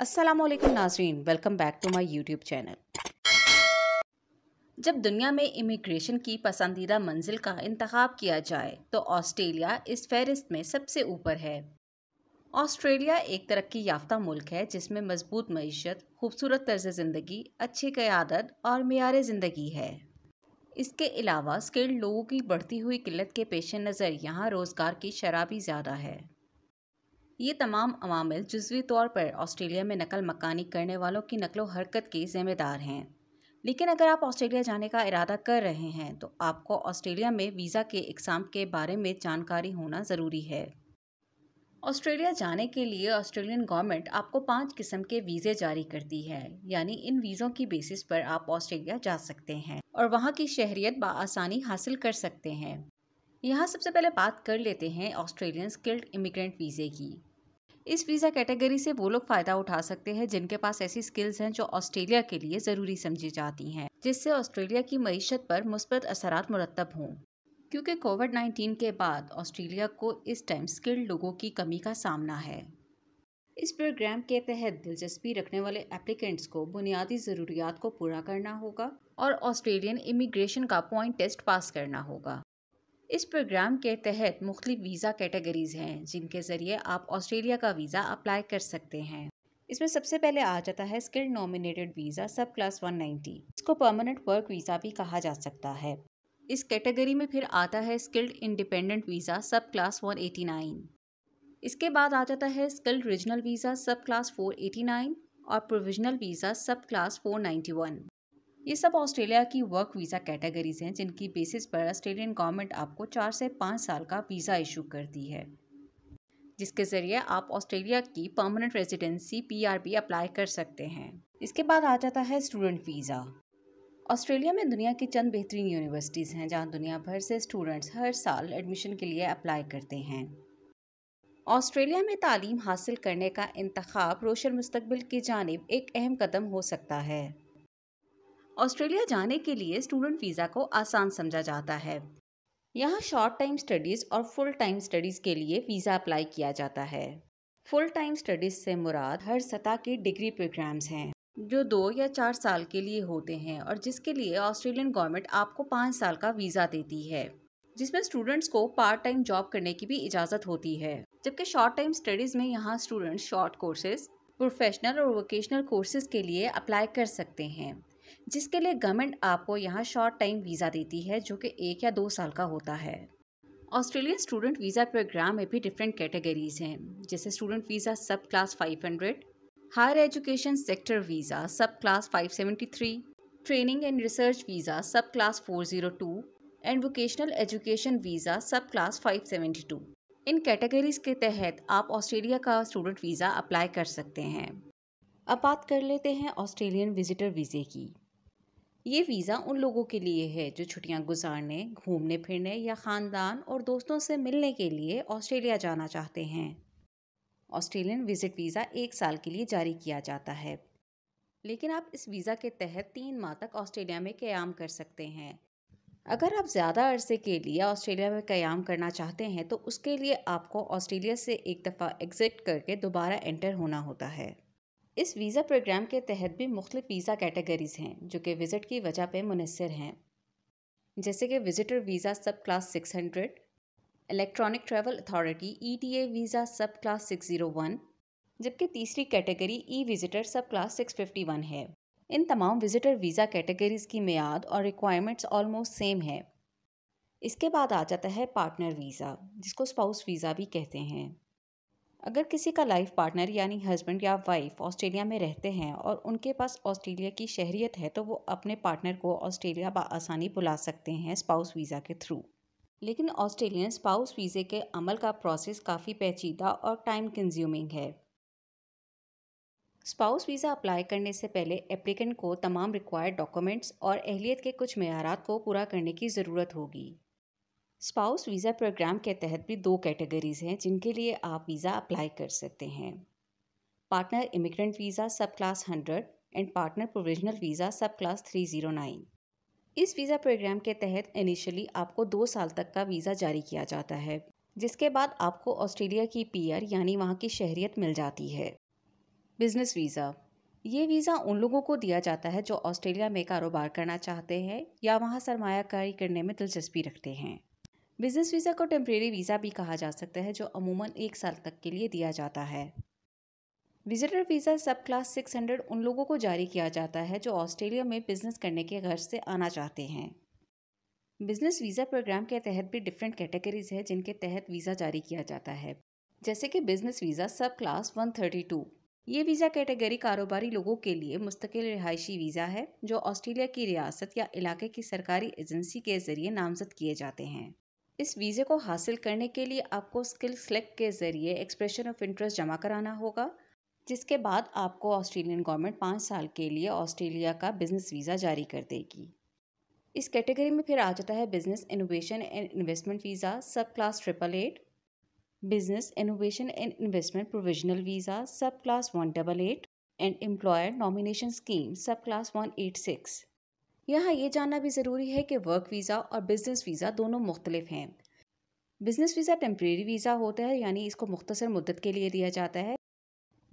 अस्सलाम वालेकुम नाजरीन welcome back to my YouTube channel जब दुनिया में इमिग्रेशन की पसंदीदा मंजिल का इंतखब किया जाए तो ऑस्ट्रेलिया इस फहरिस्त में सबसे ऊपर है ऑस्ट्रेलिया एक तरक्की याफ्ता मुल्क है जिसमें मजबूत मीशत खूबसूरत तर्ज ज़िंदगी अच्छी क़्यादत और मीर ज़िंदगी है इसके अलावा स्किल्ड लोगों की बढ़ती हुई किल्लत के पेश नज़र यहाँ रोज़गार की शराबी ज़्यादा है ये तमाम अवामिल जजवी तौर पर ऑस्ट्रेलिया में नकल मकानी करने वालों की नकलो हरकत के ज़िम्मेदार हैं लेकिन अगर आप ऑस्ट्रेलिया जाने का इरादा कर रहे हैं तो आपको ऑस्ट्रेलिया में वीज़ा के एग्ज़ाम के बारे में जानकारी होना ज़रूरी है ऑस्ट्रेलिया जाने के लिए ऑस्ट्रेलियन गवर्नमेंट आपको पांच किस्म के वीज़े जारी करती है यानी इन वीज़ों की बेसिस पर आप ऑस्ट्रेलिया जा सकते हैं और वहाँ की शहरीत बसानी हासिल कर सकते हैं यहाँ सबसे पहले बात कर लेते हैं ऑस्ट्रेलियन स्किल्ड इमिग्रेंट वीज़े की इस वीज़ा कैटेगरी से वो लोग फ़ायदा उठा सकते हैं जिनके पास ऐसी स्किल्स हैं जो ऑस्ट्रेलिया के लिए ज़रूरी समझी जाती हैं जिससे ऑस्ट्रेलिया की मीशत पर मुस्बत असर मुरतब हों क्योंकि कोविड 19 के बाद ऑस्ट्रेलिया को इस टाइम स्किल्ड लोगों की कमी का सामना है इस प्रोग्राम के तहत दिलचस्पी रखने वाले एप्लीकेंट्स को बुनियादी ज़रूरियात को पूरा करना होगा और ऑस्ट्रेलियन इमिग्रेशन का पॉइंट टेस्ट पास करना होगा इस प्रोग्राम के तहत मुख्तलिफ वीज़ा कैटेगरीज़ हैं जिनके ज़रिए आप ऑस्ट्रेलिया का वीज़ा अप्लाई कर सकते हैं इसमें सबसे पहले आ जाता है skilled nominated visa subclass 190 इसको परमानेंट वर्क वीज़ा भी कहा जा सकता है इस कैटेगरी में फिर आता है skilled independent visa subclass 189 इसके बाद आ जाता है skilled regional visa subclass 489 और प्रोविजनल वीज़ा सब क्लास 491 ये सब ऑस्ट्रेलिया की वर्क वीज़ा कैटेगरीज हैं जिनकी बेसिस पर ऑस्ट्रेलियन गवर्नमेंट आपको चार से पाँच साल का वीज़ा इशू करती है जिसके ज़रिए आप ऑस्ट्रेलिया की परमानेंट रेजिडेंसी पीआरपी अप्लाई कर सकते हैं इसके बाद आ जाता है स्टूडेंट वीज़ा ऑस्ट्रेलिया में दुनिया की चंद बेहतरीन यूनिवर्सिटीज़ हैं जहां दुनिया भर से स्टूडेंट्स हर साल एडमिशन के लिए अप्लाई करते हैं ऑस्ट्रेलिया में तालीम हासिल करने का इंतखब रोशन मुस्तबिल की जानब एक अहम कदम हो सकता है ऑस्ट्रेलिया जाने के लिए स्टूडेंट वीज़ा को आसान समझा जाता है यहाँ शॉर्ट टाइम स्टडीज़ और फुल टाइम स्टडीज़ के लिए वीज़ा अप्लाई किया जाता है फुल टाइम स्टडीज़ से मुराद हर सतह के डिग्री प्रोग्राम्स हैं जो दो या चार साल के लिए होते हैं और जिसके लिए ऑस्ट्रेलियन गवर्नमेंट आपको पाँच साल का वीज़ा देती है जिसमें स्टूडेंट्स को पार्ट टाइम जॉब करने की भी इजाज़त होती है जबकि शॉर्ट टाइम स्टडीज़ में यहाँ स्टूडेंट्स शॉर्ट कोर्सेज प्रोफेशनल और वोकेशनल कोर्सेज के लिए अप्लाई कर सकते हैं जिसके लिए गवर्नमेंट आपको यहाँ शॉर्ट टाइम वीज़ा देती है जो कि एक या दो साल का होता है ऑस्ट्रेलियन स्टूडेंट वीज़ा प्रोग्राम में भी डिफरेंट कैटेगरीज हैं जैसे student visa subclass 500, higher education sector visa subclass 573, training and research visa subclass 402 and vocational education visa subclass 572। इन कैटेगरीज के तहत आप ऑस्ट्रेलिया का स्टूडेंट वीज़ा अप्लाई कर सकते हैं अब बात कर लेते हैं ऑस्ट्रेलियन विजिटर वीज़े की ये वीज़ा उन लोगों के लिए है जो छुट्टियां गुजारने घूमने फिरने या ख़ानदान और दोस्तों से मिलने के लिए ऑस्ट्रेलिया जाना चाहते हैं ऑस्ट्रेलियन विजिट वीज़ा एक साल के लिए जारी किया जाता है लेकिन आप इस वीज़ा के तहत तीन माह तक ऑस्ट्रेलिया में क्याम कर सकते हैं अगर आप ज़्यादा अरसे के लिए ऑस्ट्रेलिया में क्याम करना चाहते हैं तो उसके लिए आपको ऑस्ट्रेलिया से एक दफ़ा एग्ज़िट करके दोबारा एंटर होना होता है इस वीज़ा प्रोग्राम के तहत भी मुख्तु वीज़ा कैटेगरीज़ हैं जो कि विज़िट की वजह पर मुनसर हैं जैसे कि visitor visa subclass six hundred electronic travel authority e e visa subclass six zero one जबकि तीसरी category e visitor subclass six fifty one है इन तमाम विज़िटर वीज़ा कैटेगरीज़ की मैद और रिक्वायरमेंट्स ऑलमोस्ट सेम है इसके बाद आ जाता है पार्टनर वीज़ा जिसको स्पाउस वीज़ा भी कहते हैं अगर किसी का लाइफ पार्टनर यानी हस्बैंड या वाइफ ऑस्ट्रेलिया में रहते हैं और उनके पास ऑस्ट्रेलिया की शहरीत है तो वो अपने पार्टनर को ऑस्ट्रेलिया आसानी बुला सकते हैं स्पाउस वीज़ा के थ्रू लेकिन ऑस्ट्रेलियन स्पाउस वीज़े के अमल का प्रोसेस काफ़ी पेचीदा और टाइम कंज्यूमिंग है स्पाउस वीज़ा अप्लाई करने से पहले एप्लीकेंट को तमाम रिक्वायर्ड डॉक्यूमेंट्स और अहलियत के कुछ मैारात को पूरा करने की ज़रूरत होगी स्पाउस वीज़ा प्रोग्राम के तहत भी दो कैटेगरीज़ हैं जिनके लिए आप वीज़ा अप्लाई कर सकते हैं partner immigrant visa subclass hundred and partner provisional visa subclass three zero nine इस वीज़ा प्रोग्राम के तहत इनिशियली आपको दो साल तक का वीज़ा जारी किया जाता है जिसके बाद आपको ऑस्ट्रेलिया की पीआर यानी वहाँ की शहरियत मिल जाती है बिज़नेस वीज़ा ये वीज़ा उन लोगों को दिया जाता है जो ऑस्ट्रेलिया में कारोबार करना चाहते हैं या वहाँ सरमाकारी करने में दिलचस्पी रखते हैं बिजनेस वीज़ा को टेम्प्रेरी वीज़ा भी कहा जा सकता है जो अमूमन एक साल तक के लिए दिया जाता है visitor visa subclass six hundred उन लोगों को जारी किया जाता है जो ऑस्ट्रेलिया में बिजनेस करने के घर से आना चाहते हैं बिजनेस वीज़ा प्रोग्राम के तहत भी डिफरेंट कैटेगरीज है जिनके तहत वीज़ा जारी किया जाता है जैसे कि business visa subclass one thirty two ये वीज़ा कैटेगरी कारोबारी लोगों के लिए मुस्तकिल रिहायशी वीज़ा है जो ऑस्ट्रेलिया की रियासत या इलाके की सरकारी एजेंसी के ज़रिए नामजद किए जाते हैं इस वीज़े को हासिल करने के लिए आपको स्किल सेलेक्ट के ज़रिए एक्सप्रेशन ऑफ इंटरेस्ट जमा कराना होगा जिसके बाद आपको ऑस्ट्रेलियन गवर्नमेंट पाँच साल के लिए ऑस्ट्रेलिया का बिज़नेस वीज़ा जारी कर देगी इस कैटेगरी में फिर आ जाता है business innovation and investment visa subclass triple eight business innovation and investment provisional visa subclass one double eight and employer nomination scheme subclass one eight six यहाँ ये जानना भी ज़रूरी है कि वर्क वीज़ा और business visa दोनों मुख्तलिफ हैं बिज़नेस वीज़ा टेम्प्रेरी वीज़ा होता है यानी इसको मुख्तर मुद्दत के लिए दिया जाता है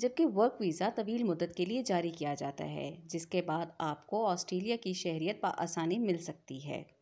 जबकि वर्क वीज़ा तवील मुद्दत के लिए जारी किया जाता है जिसके बाद आपको ऑस्ट्रेलिया की शहरीत आसानी मिल सकती है